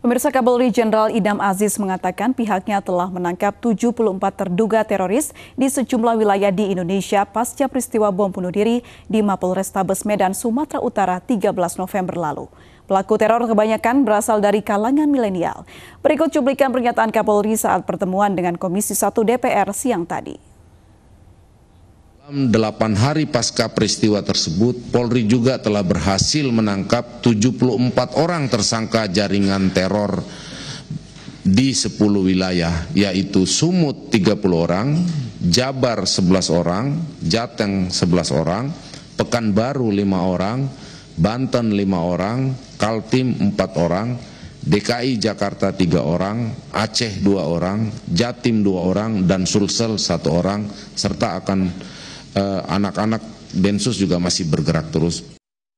Pemirsa Kapolri Jenderal Idam Aziz mengatakan pihaknya telah menangkap 74 terduga teroris di sejumlah wilayah di Indonesia pasca peristiwa bom bunuh diri di Mapol Restabes Medan, Sumatera Utara 13 November lalu. Pelaku teror kebanyakan berasal dari kalangan milenial. Berikut cuplikan pernyataan Kapolri saat pertemuan dengan Komisi 1 DPR siang tadi. Dalam Delapan hari pasca peristiwa tersebut, Polri juga telah berhasil menangkap 74 orang tersangka jaringan teror di 10 wilayah, yaitu Sumut 30 orang, Jabar 11 orang, Jateng 11 orang, Pekanbaru 5 orang, Banten 5 orang, Kaltim 4 orang, DKI Jakarta 3 orang, Aceh 2 orang, Jatim 2 orang, dan Sulsel 1 orang, serta akan Eh, anak-anak Densus juga masih bergerak terus.